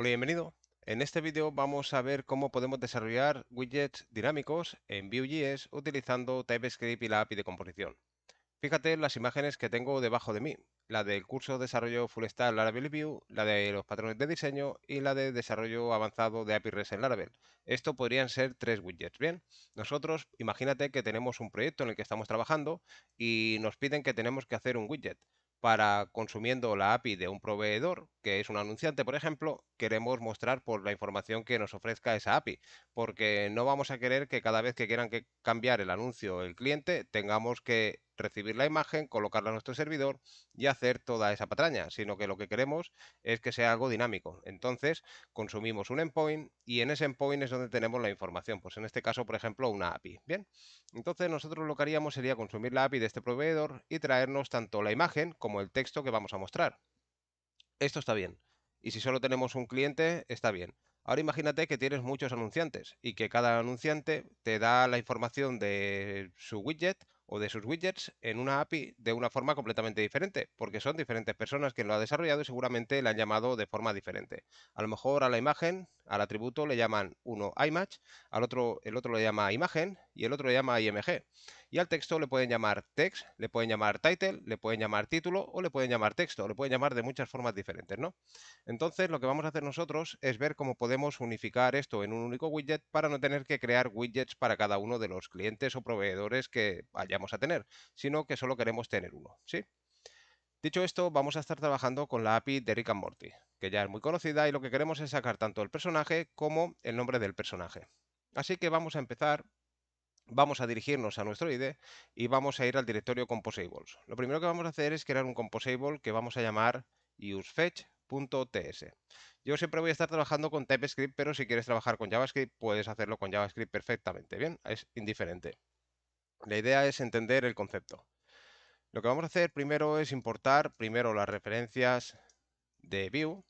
Hola y bienvenido. En este vídeo vamos a ver cómo podemos desarrollar widgets dinámicos en Vue.js utilizando TypeScript y la API de composición. Fíjate las imágenes que tengo debajo de mí, la del curso de desarrollo Full Stack Laravel Vue, la de los patrones de diseño y la de desarrollo avanzado de API REST en Laravel. Esto podrían ser tres widgets, ¿bien? Nosotros, imagínate que tenemos un proyecto en el que estamos trabajando y nos piden que tenemos que hacer un widget para consumiendo la API de un proveedor, que es un anunciante, por ejemplo, queremos mostrar por la información que nos ofrezca esa API, porque no vamos a querer que cada vez que quieran que cambiar el anuncio el cliente tengamos que recibir la imagen, colocarla en nuestro servidor y hacer toda esa patraña, sino que lo que queremos es que sea algo dinámico. Entonces, consumimos un endpoint y en ese endpoint es donde tenemos la información, pues en este caso, por ejemplo, una API. Bien, entonces nosotros lo que haríamos sería consumir la API de este proveedor y traernos tanto la imagen como el texto que vamos a mostrar. Esto está bien. Y si solo tenemos un cliente, está bien. Ahora imagínate que tienes muchos anunciantes y que cada anunciante te da la información de su widget o de sus widgets en una API de una forma completamente diferente, porque son diferentes personas que lo ha desarrollado y seguramente le han llamado de forma diferente. A lo mejor a la imagen, al atributo le llaman uno image, al otro el otro le llama imagen y el otro le llama img. Y al texto le pueden llamar text, le pueden llamar title, le pueden llamar título o le pueden llamar texto, Lo le pueden llamar de muchas formas diferentes, ¿no? Entonces lo que vamos a hacer nosotros es ver cómo podemos unificar esto en un único widget para no tener que crear widgets para cada uno de los clientes o proveedores que vayamos a tener, sino que solo queremos tener uno, ¿sí? Dicho esto, vamos a estar trabajando con la API de Rick and Morty, que ya es muy conocida y lo que queremos es sacar tanto el personaje como el nombre del personaje. Así que vamos a empezar vamos a dirigirnos a nuestro ID y vamos a ir al directorio Composables. Lo primero que vamos a hacer es crear un Composable que vamos a llamar usefetch.ts. Yo siempre voy a estar trabajando con TypeScript, pero si quieres trabajar con JavaScript, puedes hacerlo con JavaScript perfectamente, ¿bien? Es indiferente. La idea es entender el concepto. Lo que vamos a hacer primero es importar primero las referencias de view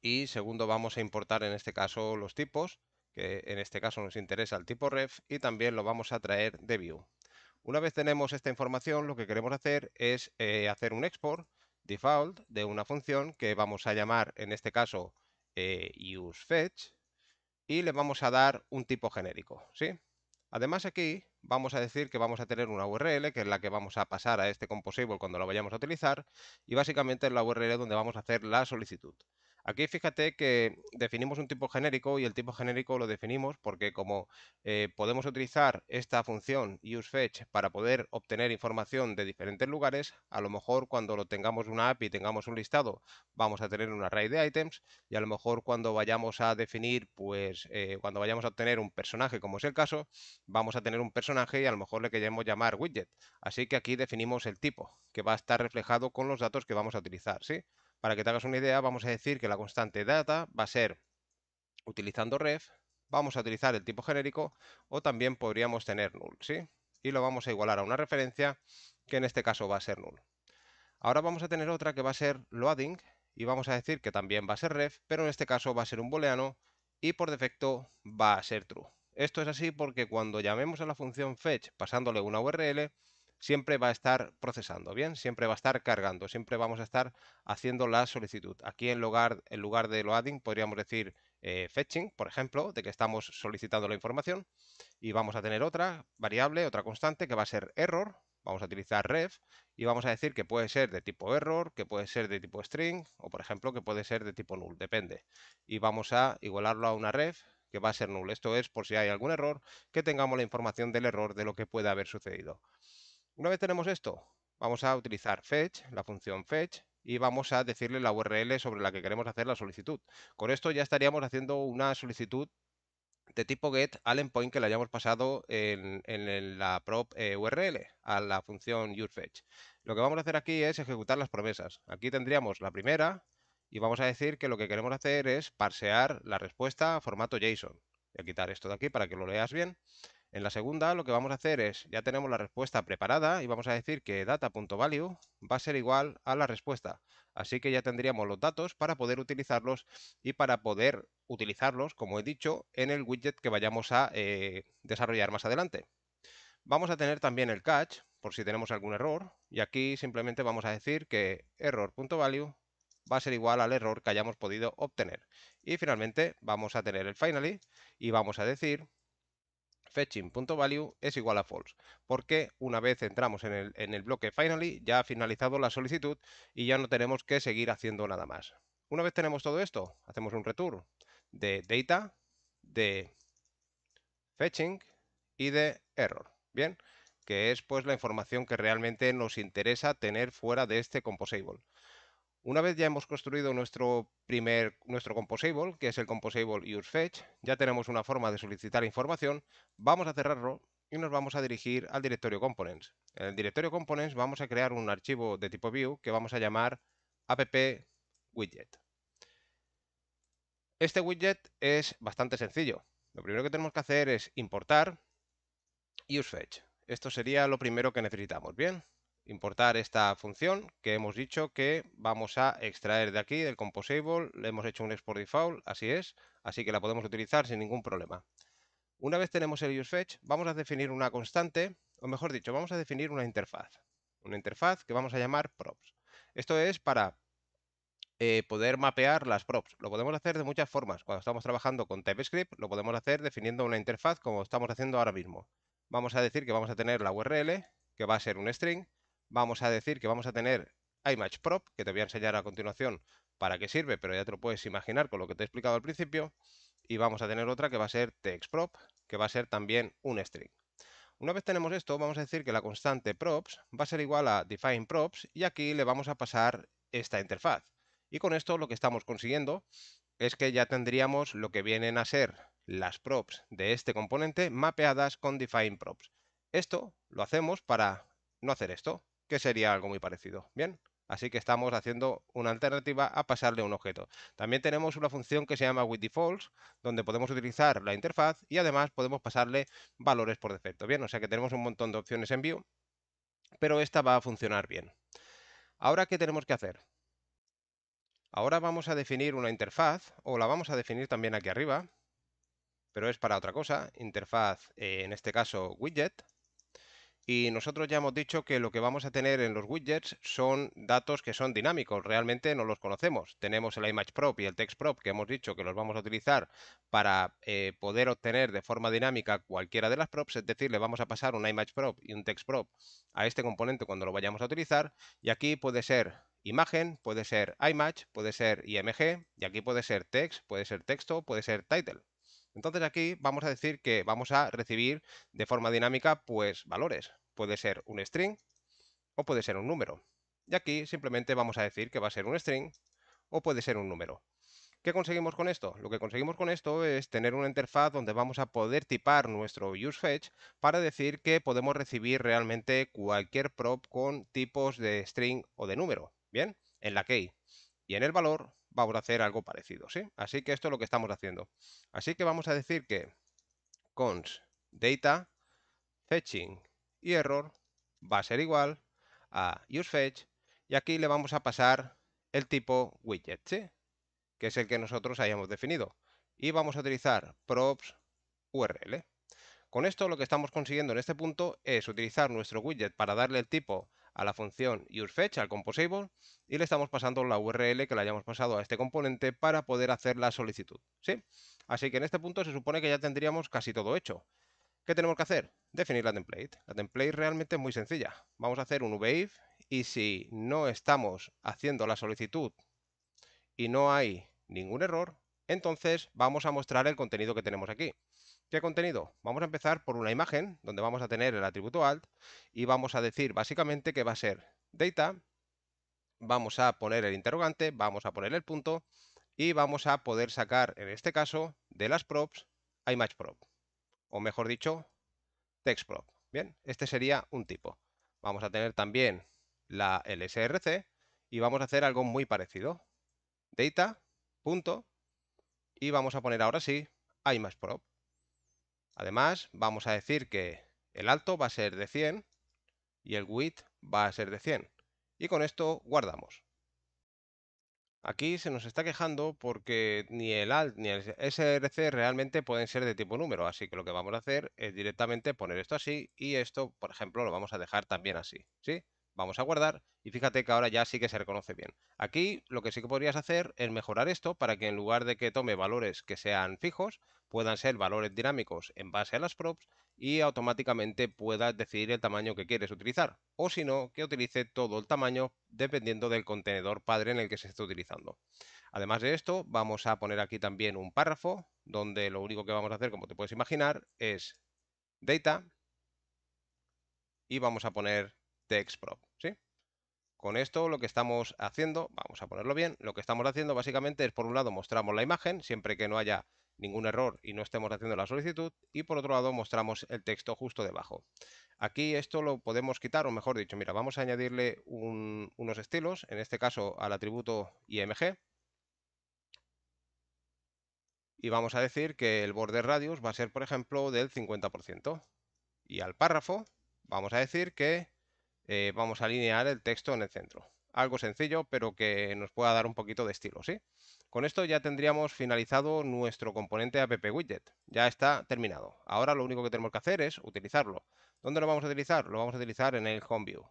y segundo vamos a importar en este caso los tipos que en este caso nos interesa el tipo ref, y también lo vamos a traer de view. Una vez tenemos esta información, lo que queremos hacer es eh, hacer un export default de una función que vamos a llamar, en este caso, eh, useFetch, y le vamos a dar un tipo genérico. ¿sí? Además aquí vamos a decir que vamos a tener una URL, que es la que vamos a pasar a este composable cuando lo vayamos a utilizar, y básicamente es la URL donde vamos a hacer la solicitud. Aquí fíjate que definimos un tipo genérico y el tipo genérico lo definimos porque como eh, podemos utilizar esta función useFetch para poder obtener información de diferentes lugares, a lo mejor cuando lo tengamos una app y tengamos un listado vamos a tener un array de items y a lo mejor cuando vayamos a definir, pues eh, cuando vayamos a obtener un personaje como es el caso, vamos a tener un personaje y a lo mejor le queremos llamar widget. Así que aquí definimos el tipo que va a estar reflejado con los datos que vamos a utilizar, ¿sí? Para que te hagas una idea, vamos a decir que la constante data va a ser, utilizando ref, vamos a utilizar el tipo genérico o también podríamos tener null, ¿sí? Y lo vamos a igualar a una referencia que en este caso va a ser null. Ahora vamos a tener otra que va a ser loading y vamos a decir que también va a ser ref, pero en este caso va a ser un booleano y por defecto va a ser true. Esto es así porque cuando llamemos a la función fetch pasándole una URL, siempre va a estar procesando, ¿bien? Siempre va a estar cargando, siempre vamos a estar haciendo la solicitud. Aquí en lugar, en lugar de loading podríamos decir eh, fetching, por ejemplo, de que estamos solicitando la información y vamos a tener otra variable, otra constante que va a ser error, vamos a utilizar ref y vamos a decir que puede ser de tipo error, que puede ser de tipo string o por ejemplo que puede ser de tipo null, depende. Y vamos a igualarlo a una ref que va a ser null. Esto es por si hay algún error, que tengamos la información del error de lo que puede haber sucedido. Una vez tenemos esto, vamos a utilizar fetch, la función fetch, y vamos a decirle la URL sobre la que queremos hacer la solicitud. Con esto ya estaríamos haciendo una solicitud de tipo get al endpoint que le hayamos pasado en, la prop eh, URL, a la función useFetch. Lo que vamos a hacer aquí es ejecutar las promesas. Aquí tendríamos la primera y vamos a decir que lo que queremos hacer es parsear la respuesta a formato JSON. Voy a quitar esto de aquí para que lo leas bien. En la segunda lo que vamos a hacer es, ya tenemos la respuesta preparada y vamos a decir que data.value va a ser igual a la respuesta. Así que ya tendríamos los datos para poder utilizarlos y para poder utilizarlos, como he dicho, en el widget que vayamos a eh, desarrollar más adelante. Vamos a tener también el catch, por si tenemos algún error, y aquí simplemente vamos a decir que error.value va a ser igual al error que hayamos podido obtener. Y finalmente vamos a tener el finally y vamos a decir fetching.value es igual a false, porque una vez entramos en el, bloque finally ya ha finalizado la solicitud y ya no tenemos que seguir haciendo nada más. Una vez tenemos todo esto, hacemos un return de data, de fetching y de error. Bien, que es pues la información que realmente nos interesa tener fuera de este composable. Una vez ya hemos construido nuestro primer nuestro composable, que es el composable UseFetch, ya tenemos una forma de solicitar información, vamos a cerrarlo y nos vamos a dirigir al directorio components. En el directorio components vamos a crear un archivo de tipo view que vamos a llamar app widget. Este widget es bastante sencillo. Lo primero que tenemos que hacer es importar UseFetch. Esto sería lo primero que necesitamos, ¿bien? importar esta función que hemos dicho que vamos a extraer de aquí del composable. Le hemos hecho un export default, así es, así que la podemos utilizar sin ningún problema. Una vez tenemos el useFetch, vamos a definir una constante, o mejor dicho, vamos a definir una interfaz. Una interfaz que vamos a llamar props. Esto es para eh, poder mapear las props. Lo podemos hacer de muchas formas. Cuando estamos trabajando con TypeScript, lo podemos hacer definiendo una interfaz como estamos haciendo ahora mismo. Vamos a decir que vamos a tener la URL, que va a ser un string, vamos a decir que vamos a tener imageProp, que te voy a enseñar a continuación para qué sirve, pero ya te lo puedes imaginar con lo que te he explicado al principio. Y vamos a tener otra que va a ser textProp, que va a ser también un string. Una vez tenemos esto, vamos a decir que la constante props va a ser igual a define props y aquí le vamos a pasar esta interfaz. Y con esto lo que estamos consiguiendo es que ya tendríamos lo que vienen a ser las props de este componente mapeadas con defineProps. Esto lo hacemos para no hacer esto, que sería algo muy parecido. Bien, así que estamos haciendo una alternativa a pasarle un objeto. También tenemos una función que se llama with donde podemos utilizar la interfaz y además podemos pasarle valores por defecto. Bien, o sea que tenemos un montón de opciones en view, pero esta va a funcionar bien. Ahora, ¿qué tenemos que hacer? Ahora vamos a definir una interfaz, o la vamos a definir también aquí arriba, pero es para otra cosa, interfaz, eh, en este caso widget, y nosotros ya hemos dicho que lo que vamos a tener en los widgets son datos que son dinámicos, realmente no los conocemos. Tenemos el image prop y el text prop que hemos dicho que los vamos a utilizar para eh, poder obtener de forma dinámica cualquiera de las props, es decir, le vamos a pasar un image prop y un text prop a este componente cuando lo vayamos a utilizar y aquí puede ser imagen, puede ser image, puede ser img y aquí puede ser text, puede ser texto, puede ser title. Entonces aquí vamos a decir que vamos a recibir de forma dinámica pues valores. Puede ser un string o puede ser un número. Y aquí simplemente vamos a decir que va a ser un string o puede ser un número. ¿Qué conseguimos con esto? Lo que conseguimos con esto es tener una interfaz donde vamos a poder tipar nuestro useFetch para decir que podemos recibir realmente cualquier prop con tipos de string o de número, ¿bien? En la key. Y en el valor vamos a hacer algo parecido, ¿sí? Así que esto es lo que estamos haciendo. Así que vamos a decir que cons data fetching y error va a ser igual a useFetch y aquí le vamos a pasar el tipo widget, ¿sí? que es el que nosotros hayamos definido. Y vamos a utilizar props URL. Con esto lo que estamos consiguiendo en este punto es utilizar nuestro widget para darle el tipo a la función useFetch, al composable, y le estamos pasando la URL que le hayamos pasado a este componente para poder hacer la solicitud. ¿sí? Así que en este punto se supone que ya tendríamos casi todo hecho. ¿Qué tenemos que hacer? Definir la template. La template realmente es muy sencilla. Vamos a hacer un wave y si no estamos haciendo la solicitud y no hay ningún error, entonces vamos a mostrar el contenido que tenemos aquí. ¿Qué contenido? Vamos a empezar por una imagen donde vamos a tener el atributo alt y vamos a decir básicamente que va a ser data, vamos a poner el interrogante, vamos a poner el punto y vamos a poder sacar en este caso de las props a image prop o mejor dicho text prop. Bien, este sería un tipo. Vamos a tener también la LSRC y vamos a hacer algo muy parecido. Data, punto, y vamos a poner ahora sí hay prop. Además, vamos a decir que el alto va a ser de 100 y el width va a ser de 100. Y con esto guardamos. Aquí se nos está quejando porque ni el alt ni el src realmente pueden ser de tipo número, así que lo que vamos a hacer es directamente poner esto así y esto, por ejemplo, lo vamos a dejar también así, ¿sí? Vamos a guardar y fíjate que ahora ya sí que se reconoce bien. Aquí lo que sí que podrías hacer es mejorar esto para que en lugar de que tome valores que sean fijos, puedan ser valores dinámicos en base a las props y automáticamente puedas decidir el tamaño que quieres utilizar. O si no, que utilice todo el tamaño dependiendo del contenedor padre en el que se esté utilizando. Además de esto, vamos a poner aquí también un párrafo donde lo único que vamos a hacer, como te puedes imaginar, es data y vamos a poner textprop, ¿sí? Con esto lo que estamos haciendo, vamos a ponerlo bien, lo que estamos haciendo básicamente es por un lado mostramos la imagen siempre que no haya ningún error y no estemos haciendo la solicitud y por otro lado mostramos el texto justo debajo. Aquí esto lo podemos quitar o mejor dicho, mira, vamos a añadirle unos estilos, en este caso al atributo img y vamos a decir que el border radius va a ser por ejemplo del 50% y al párrafo vamos a decir que eh, vamos a alinear el texto en el centro. Algo sencillo, pero que nos pueda dar un poquito de estilo, Con esto ya tendríamos finalizado nuestro componente app widget. Ya está terminado. Ahora lo único que tenemos que hacer es utilizarlo. ¿Dónde lo vamos a utilizar? Lo vamos a utilizar en el home view.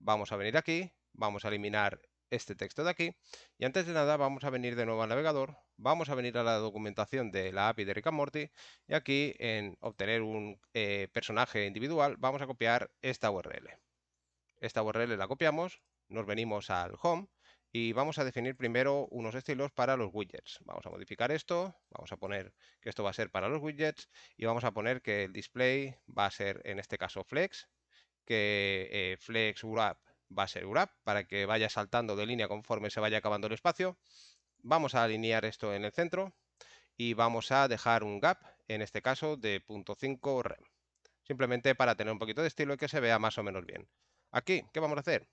Vamos a venir aquí, vamos a eliminar este texto de aquí y antes de nada vamos a venir de nuevo al navegador, vamos a venir a la documentación de la API de Rick and Morty y aquí en obtener un eh, personaje individual vamos a copiar esta URL. Esta URL la copiamos, nos venimos al home y vamos a definir primero unos estilos para los widgets. Vamos a modificar esto, vamos a poner que esto va a ser para los widgets y vamos a poner que el display va a ser en este caso flex, que eh, flex wrap va a ser wrap para que vaya saltando de línea conforme se vaya acabando el espacio. Vamos a alinear esto en el centro y vamos a dejar un gap, en este caso de 0.5 rem, simplemente para tener un poquito de estilo y que se vea más o menos bien. Aquí, ¿qué vamos a hacer?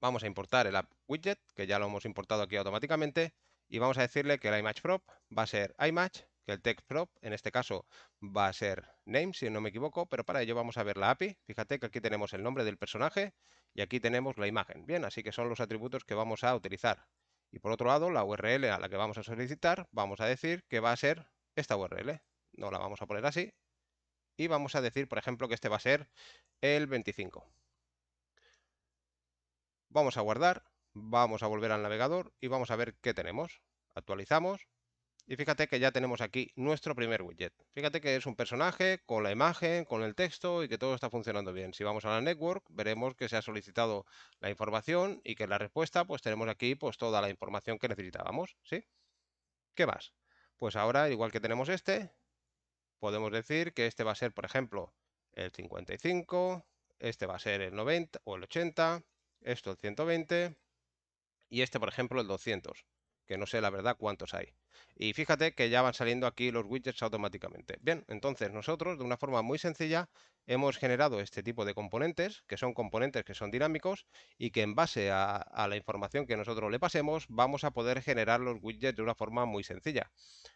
Vamos a importar el app widget, que ya lo hemos importado aquí automáticamente, y vamos a decirle que el image prop va a ser image, que el text prop en este caso va a ser name, si no me equivoco, pero para ello vamos a ver la API. Fíjate que aquí tenemos el nombre del personaje y aquí tenemos la imagen. Bien, así que son los atributos que vamos a utilizar. Y por otro lado, la URL a la que vamos a solicitar, vamos a decir que va a ser esta URL. No la vamos a poner así. Y vamos a decir, por ejemplo, que este va a ser el 25. Vamos a guardar, vamos a volver al navegador y vamos a ver qué tenemos. Actualizamos y fíjate que ya tenemos aquí nuestro primer widget. Fíjate que es un personaje con la imagen, con el texto y que todo está funcionando bien. Si vamos a la network veremos que se ha solicitado la información y que en la respuesta pues tenemos aquí pues toda la información que necesitábamos, ¿sí? ¿Qué más? Pues ahora igual que tenemos este, podemos decir que este va a ser por ejemplo el 55, este va a ser el 90 o el 80 esto el 120 y este, por ejemplo, el 200 que no sé la verdad cuántos hay. Y fíjate que ya van saliendo aquí los widgets automáticamente. Bien, entonces nosotros de una forma muy sencilla hemos generado este tipo de componentes, que son componentes que son dinámicos y que en base a, la información que nosotros le pasemos vamos a poder generar los widgets de una forma muy sencilla.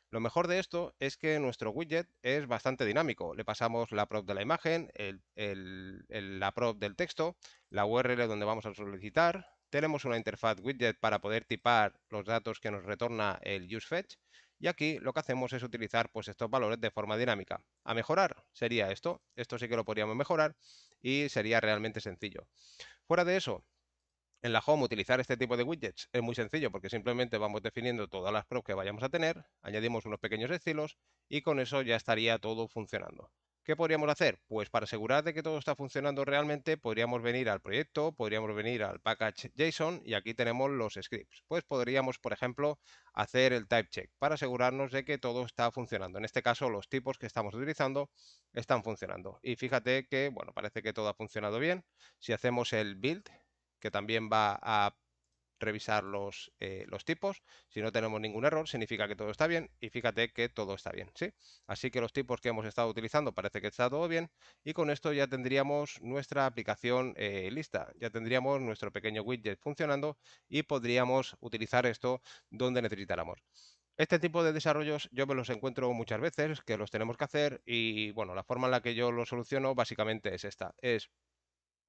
Lo mejor de esto es que nuestro widget es bastante dinámico. Le pasamos la prop de la imagen, la prop del texto, la URL donde vamos a solicitar, tenemos una interfaz widget para poder tipar los datos que nos retorna el useFetch y aquí lo que hacemos es utilizar pues estos valores de forma dinámica. A mejorar sería esto, esto sí que lo podríamos mejorar y sería realmente sencillo. Fuera de eso, en la home utilizar este tipo de widgets es muy sencillo porque simplemente vamos definiendo todas las props que vayamos a tener, añadimos unos pequeños estilos y con eso ya estaría todo funcionando. ¿Qué podríamos hacer? Pues para asegurar de que todo está funcionando realmente, podríamos venir al proyecto, podríamos venir al package y aquí tenemos los scripts. Pues podríamos, por ejemplo, hacer el type check para asegurarnos de que todo está funcionando. En este caso, los tipos que estamos utilizando están funcionando. Y fíjate que, bueno, parece que todo ha funcionado bien. Si hacemos el build, que también va a revisar los, eh, los, tipos. Si no tenemos ningún error, significa que todo está bien y fíjate que todo está bien. ¿sí? Así que los tipos que hemos estado utilizando parece que está todo bien y con esto ya tendríamos nuestra aplicación eh, lista. Ya tendríamos nuestro pequeño widget funcionando y podríamos utilizar esto donde necesitáramos. Este tipo de desarrollos yo me los encuentro muchas veces, que los tenemos que hacer y bueno, la forma en la que yo lo soluciono básicamente es esta, es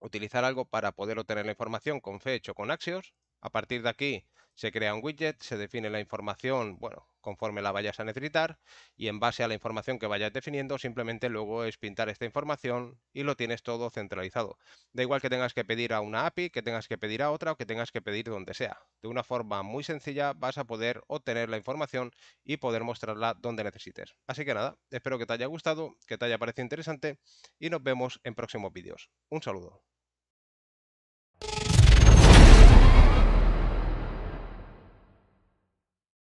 utilizar algo para poder obtener la información con Fetch o con Axios, a partir de aquí se crea un widget, se define la información, bueno, conforme la vayas a necesitar y en base a la información que vayas definiendo simplemente luego es pintar esta información y lo tienes todo centralizado. Da igual que tengas que pedir a una API, que tengas que pedir a otra o que tengas que pedir donde sea. De una forma muy sencilla vas a poder obtener la información y poder mostrarla donde necesites. Así que nada, espero que te haya gustado, que te haya parecido interesante y nos vemos en próximos vídeos. Un saludo.